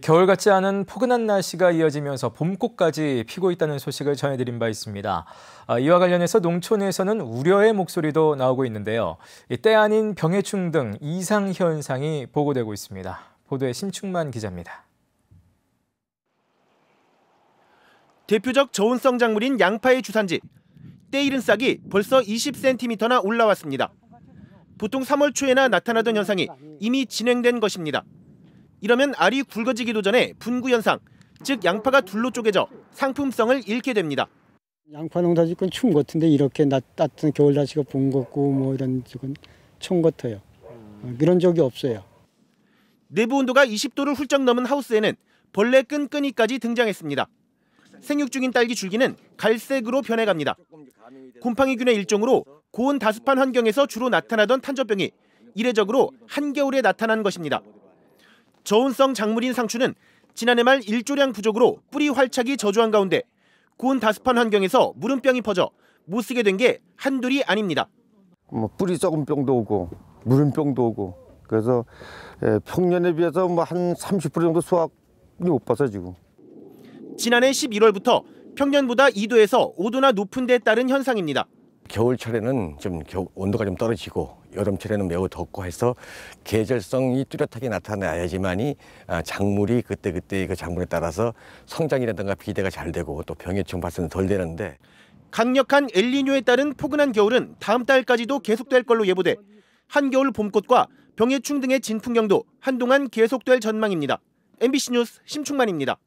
겨울 같지 않은 포근한 날씨가 이어지면서 봄꽃까지 피고 있다는 소식을 전해드린 바 있습니다. 아, 이와 관련해서 농촌에서는 우려의 목소리도 나오고 있는데요. 때 아닌 병해충 등 이상 현상이 보고되고 있습니다. 보도에 심충만 기자입니다. 대표적 저온성 작물인 양파의 주산지. 때 이른 싹이 벌써 20cm나 올라왔습니다. 보통 3월 초에나 나타나던 현상이 이미 진행된 것입니다. 이러면 알이 굵어지기도 전에 분구 현상, 즉 양파가 둘로 쪼개져 상품성을 잃게 됩니다. 양파 농사 짓건 춤 같은데 이렇게 낮, 따뜻한 겨울 날씨가 봄 같고 뭐 이런 적은 처음 같아요. 어, 그런 적이 없어요. 내부 온도가 20도를 훌쩍 넘은 하우스에는 벌레 끈끈이까지 등장했습니다. 생육 중인 딸기 줄기는 갈색으로 변해갑니다. 곰팡이균의 일종으로 고온 다습한 환경에서 주로 나타나던 탄저병이 이례적으로 한겨울에 나타난 것입니다. 저온성 작물인 상추는 지난해 말 일조량 부족으로 뿌리 활착이 저조한 가운데 고온 다습한 환경에서 물음병이 퍼져 못 쓰게 된 게 한둘이 아닙니다. 뭐 뿌리 썩은 병도 오고 물음병도 오고 그래서 예, 평년에 비해서 뭐한30% 정도 수확이 못 봐서 지금. 지난해 11월부터 평년보다 2도에서 5도나 높은 데 따른 현상입니다. 겨울철에는 좀 겨우, 온도가 좀 떨어지고 여름철에는 매우 덥고 해서 계절성이 뚜렷하게 나타나야지만이 아, 작물이 그때그때 그 작물에 따라서 성장이라든가 비대가 잘 되고 또 병해충 발생은 덜 되는데 강력한 엘니뇨에 따른 포근한 겨울은 다음 달까지도 계속될 걸로 예보돼 한겨울 봄꽃과 병해충 등의 진풍경도 한동안 계속될 전망입니다. MBC 뉴스 심충만입니다.